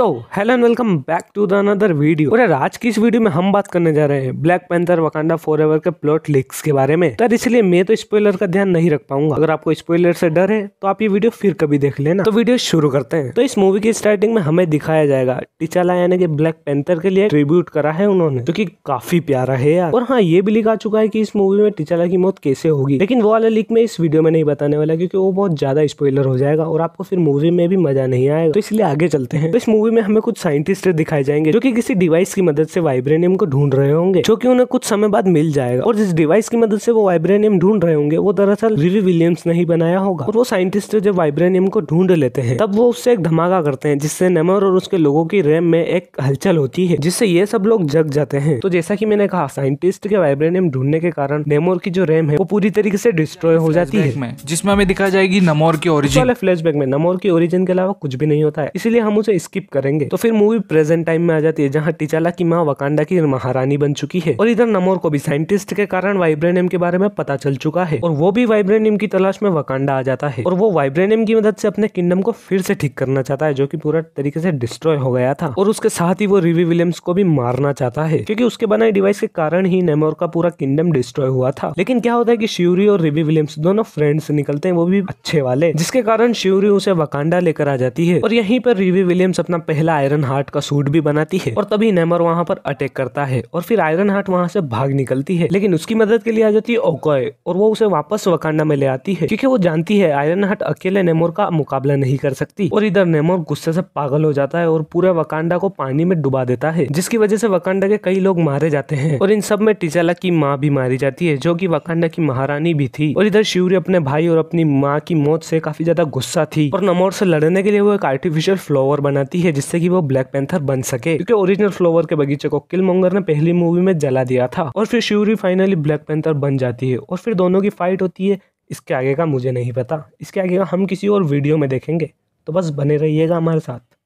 so hello and welcome back to the another video और आज की इस वीडियो में हम बात करने जा रहे हैं ब्लैक पैंथर वकांडा एवर के प्लॉट लीक्स के बारे में तर तो इसलिए मैं तो स्पॉइलर का ध्यान नहीं रख पाऊंगा अगर आपको स्पॉइलर से डर है तो आप ये वीडियो फिर कभी देख लेना तो वीडियो शुरू करते हैं तो इस मूवी की स्टार्टिंग में हमें दिखाया जाएगा टीचाला यानी कि ब्लैक पैंथर के लिए ट्रिब्यूट करा है उन्होंने जो की काफी प्यारा है यार और हाँ ये भी लिखा चुका है की इस मूवी में टीचाला की मौत कैसे होगी लेकिन वो वाला लीक में इस वीडियो में नहीं बताने वाला क्यूँकी वो बहुत ज्यादा स्पॉइलर हो जाएगा और आपको फिर मूवी में भी मजा नहीं आएगा तो इसलिए आगे चलते हैं तो इस मूवी मूवी में हमें कुछ साइंटिस्ट दिखाए जाएंगे जो कि किसी डिवाइस की मदद से वाइब्रेनियम को ढूंढ रहे होंगे जो कि उन्हें कुछ समय बाद मिल जाएगा और जिस डिवाइस की मदद से वो वाइब्रेनियम ढूंढ रहे होंगे वो दरअसल रिवी विलियम्स ने ही बनाया होगा और वो साइंटिस्ट जब वाइब्रेनियम को ढूंढ लेते हैं तब वो उससे एक धमाका करते हैं जिससे नमर और उसके लोगों की रैम में एक हलचल होती है जिससे ये सब लोग जग जाते हैं तो जैसा की मैंने कहा साइंटिस्ट के वाइब्रेनियम ढूंढने के कारण नेमोर की जो रैम है वो पूरी तरीके से डिस्ट्रॉय हो जाती है जिसमें हमें दिखाई जाएगी नमोर की ओरिजिन फ्लैश बैक में नमोर की ओरिजिन के अलावा कुछ भी नहीं होता है इसलिए हम उसे स्किप करेंगे तो फिर मूवी प्रेजेंट टाइम में आ जाती है जहाँ टिचाला की माँ वकांडा की महारानी बन चुकी है और इधर नमोर को भी साइंटिस्ट के कारण वाइब्रेनियम के बारे में पता चल चुका है और वो भी वाइब्रेनियम की तलाश में वकांडा आ जाता है और वो वाइब्रेनियम की मदद से अपने किंगडम को फिर से ठीक करना चाहता है जो की पूरा तरीके से डिस्ट्रॉय हो गया था और उसके साथ ही वो रिवी विलियम्स को भी मारना चाहता है क्योंकि उसके बनाए डिवाइस के कारण ही नेमोर का पूरा किंगडम डिस्ट्रॉय हुआ था लेकिन क्या होता है कि शिवरी और रिवी विलियम्स दोनों फ्रेंड्स निकलते हैं वो भी अच्छे वाले जिसके कारण शिवरी उसे वकांडा लेकर आ जाती है और यहीं पर रिवी विलियम्स अपना नेमर पहला आयरन हार्ट का सूट भी बनाती है और तभी नेमर वहाँ पर अटैक करता है और फिर आयरन हार्ट वहाँ से भाग निकलती है लेकिन उसकी मदद के लिए आ जाती है ओकॉय और वो उसे वापस वकांडा में ले आती है क्योंकि वो जानती है आयरन हार्ट अकेले नेमोर का मुकाबला नहीं कर सकती और इधर नेमोर गुस्से से पागल हो जाता है और पूरे वकांडा को पानी में डुबा देता है जिसकी वजह से वकांडा के कई लोग मारे जाते हैं और इन सब में टिचाला की माँ भी मारी जाती है जो की वकांडा की महारानी भी थी और इधर शिवरी अपने भाई और अपनी माँ की मौत से काफी ज्यादा गुस्सा थी और नमोर से लड़ने के लिए वो एक आर्टिफिशियल फ्लावर बनाती है है जिससे कि वो ब्लैक पैंथर बन सके क्योंकि ओरिजिनल फ्लोवर के बगीचे को किल मोंगर ने पहली मूवी में जला दिया था और फिर श्यूरी फाइनली ब्लैक पैंथर बन जाती है और फिर दोनों की फाइट होती है इसके आगे का मुझे नहीं पता इसके आगे का हम किसी और वीडियो में देखेंगे तो बस बने रहिएगा हमारे साथ